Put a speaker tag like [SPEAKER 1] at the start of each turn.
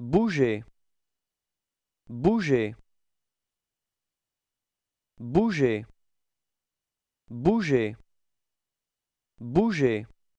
[SPEAKER 1] Bouger. Bouger. Bouger. Bouger.
[SPEAKER 2] Bouger.